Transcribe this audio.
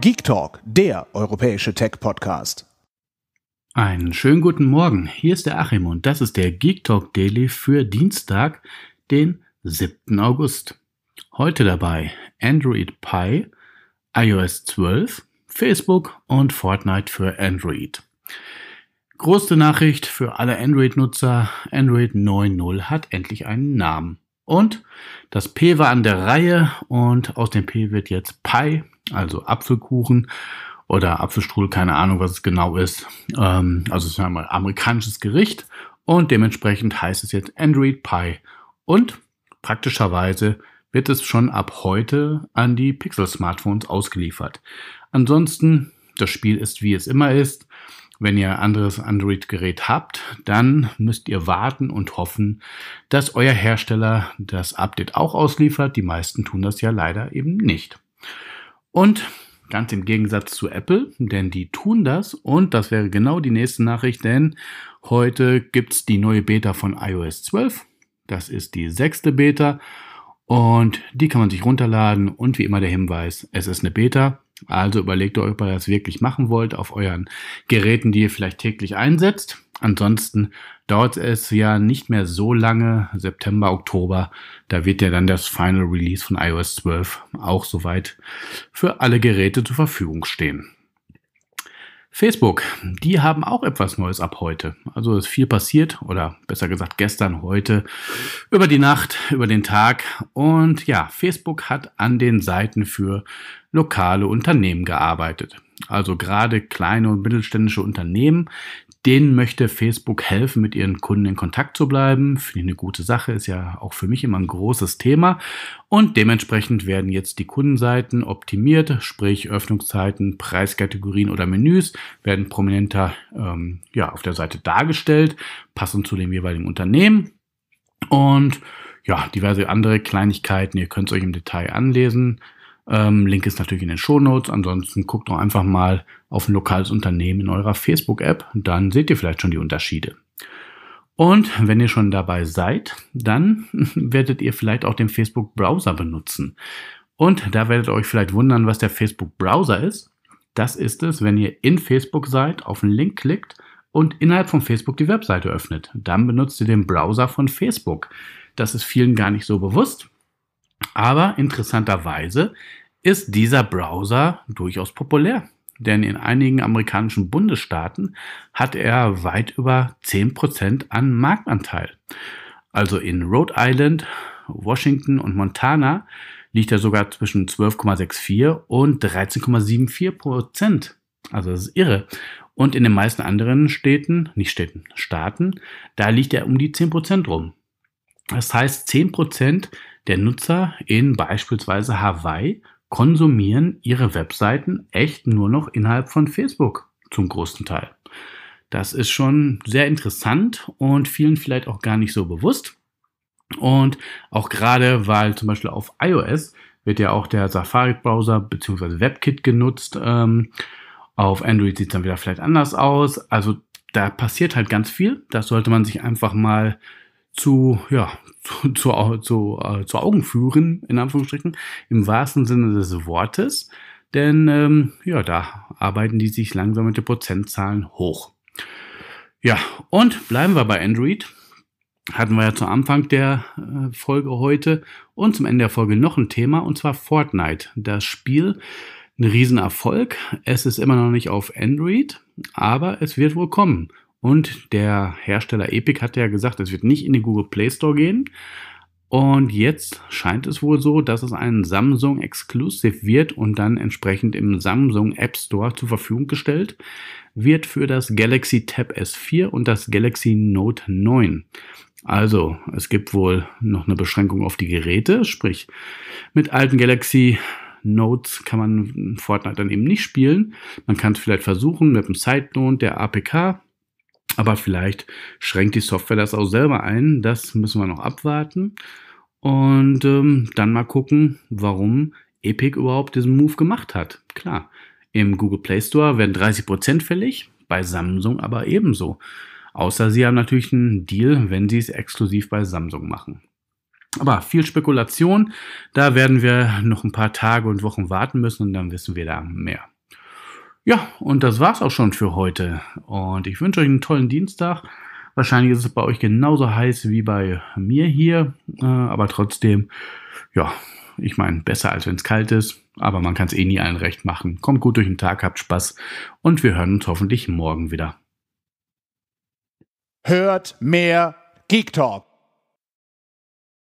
Geek Talk, der europäische Tech-Podcast. Einen schönen guten Morgen. Hier ist der Achim und das ist der Geek Talk Daily für Dienstag, den 7. August. Heute dabei Android Pie, iOS 12, Facebook und Fortnite für Android. Große Nachricht für alle Android-Nutzer. Android 9.0 hat endlich einen Namen. Und das P war an der Reihe und aus dem P wird jetzt Pi, also Apfelkuchen oder Apfelstrudel, keine Ahnung, was es genau ist. Ähm, also es ist ein amerikanisches Gericht und dementsprechend heißt es jetzt Android Pie. Und praktischerweise wird es schon ab heute an die Pixel-Smartphones ausgeliefert. Ansonsten, das Spiel ist wie es immer ist. Wenn ihr ein anderes Android-Gerät habt, dann müsst ihr warten und hoffen, dass euer Hersteller das Update auch ausliefert. Die meisten tun das ja leider eben nicht. Und ganz im Gegensatz zu Apple, denn die tun das und das wäre genau die nächste Nachricht, denn heute gibt es die neue Beta von iOS 12. Das ist die sechste Beta und die kann man sich runterladen und wie immer der Hinweis, es ist eine Beta. Also überlegt euch, ob ihr das wirklich machen wollt auf euren Geräten, die ihr vielleicht täglich einsetzt. Ansonsten dauert es ja nicht mehr so lange, September, Oktober, da wird ja dann das Final Release von iOS 12 auch soweit für alle Geräte zur Verfügung stehen. Facebook, die haben auch etwas Neues ab heute. Also ist viel passiert oder besser gesagt gestern, heute, über die Nacht, über den Tag. Und ja, Facebook hat an den Seiten für lokale Unternehmen gearbeitet. Also gerade kleine und mittelständische Unternehmen, denen möchte Facebook helfen, mit ihren Kunden in Kontakt zu bleiben. Finde ich eine gute Sache, ist ja auch für mich immer ein großes Thema. Und dementsprechend werden jetzt die Kundenseiten optimiert, sprich Öffnungszeiten, Preiskategorien oder Menüs werden prominenter ähm, ja, auf der Seite dargestellt, passend zu dem jeweiligen Unternehmen. Und ja, diverse andere Kleinigkeiten, ihr könnt es euch im Detail anlesen. Ähm, Link ist natürlich in den Show Notes. Ansonsten guckt doch einfach mal auf ein lokales Unternehmen in eurer Facebook-App. Dann seht ihr vielleicht schon die Unterschiede. Und wenn ihr schon dabei seid, dann werdet ihr vielleicht auch den Facebook-Browser benutzen. Und da werdet ihr euch vielleicht wundern, was der Facebook-Browser ist. Das ist es, wenn ihr in Facebook seid, auf einen Link klickt und innerhalb von Facebook die Webseite öffnet. Dann benutzt ihr den Browser von Facebook. Das ist vielen gar nicht so bewusst. Aber interessanterweise ist dieser Browser durchaus populär. Denn in einigen amerikanischen Bundesstaaten hat er weit über 10% an Marktanteil. Also in Rhode Island, Washington und Montana liegt er sogar zwischen 12,64 und 13,74%. Also das ist irre. Und in den meisten anderen Städten, nicht Städten, Staaten, da liegt er um die 10% rum. Das heißt, 10% der Nutzer in beispielsweise Hawaii konsumieren ihre Webseiten echt nur noch innerhalb von Facebook zum großen Teil. Das ist schon sehr interessant und vielen vielleicht auch gar nicht so bewusst. Und auch gerade, weil zum Beispiel auf iOS wird ja auch der Safari-Browser bzw. WebKit genutzt. Ähm, auf Android sieht es dann wieder vielleicht anders aus. Also da passiert halt ganz viel. Das sollte man sich einfach mal zu, ja, zu, zu, zu, äh, zu Augen führen, in Anführungsstrichen, im wahrsten Sinne des Wortes. Denn ähm, ja, da arbeiten die sich langsam mit den Prozentzahlen hoch. Ja, und bleiben wir bei Android. Hatten wir ja zu Anfang der äh, Folge heute und zum Ende der Folge noch ein Thema, und zwar Fortnite. Das Spiel, ein Riesenerfolg. Es ist immer noch nicht auf Android, aber es wird wohl kommen. Und der Hersteller Epic hat ja gesagt, es wird nicht in den Google Play Store gehen. Und jetzt scheint es wohl so, dass es ein Samsung Exclusive wird und dann entsprechend im Samsung App Store zur Verfügung gestellt wird für das Galaxy Tab S4 und das Galaxy Note 9. Also, es gibt wohl noch eine Beschränkung auf die Geräte, sprich, mit alten Galaxy Notes kann man Fortnite dann eben nicht spielen. Man kann es vielleicht versuchen mit dem Sideload der APK, aber vielleicht schränkt die Software das auch selber ein. Das müssen wir noch abwarten. Und ähm, dann mal gucken, warum Epic überhaupt diesen Move gemacht hat. Klar, im Google Play Store werden 30% fällig, bei Samsung aber ebenso. Außer sie haben natürlich einen Deal, wenn sie es exklusiv bei Samsung machen. Aber viel Spekulation, da werden wir noch ein paar Tage und Wochen warten müssen und dann wissen wir da mehr. Ja, und das war's auch schon für heute. Und ich wünsche euch einen tollen Dienstag. Wahrscheinlich ist es bei euch genauso heiß wie bei mir hier, äh, aber trotzdem, ja, ich meine, besser als wenn es kalt ist, aber man kann es eh nie allen recht machen. Kommt gut durch den Tag, habt Spaß und wir hören uns hoffentlich morgen wieder. Hört mehr Geek Talk.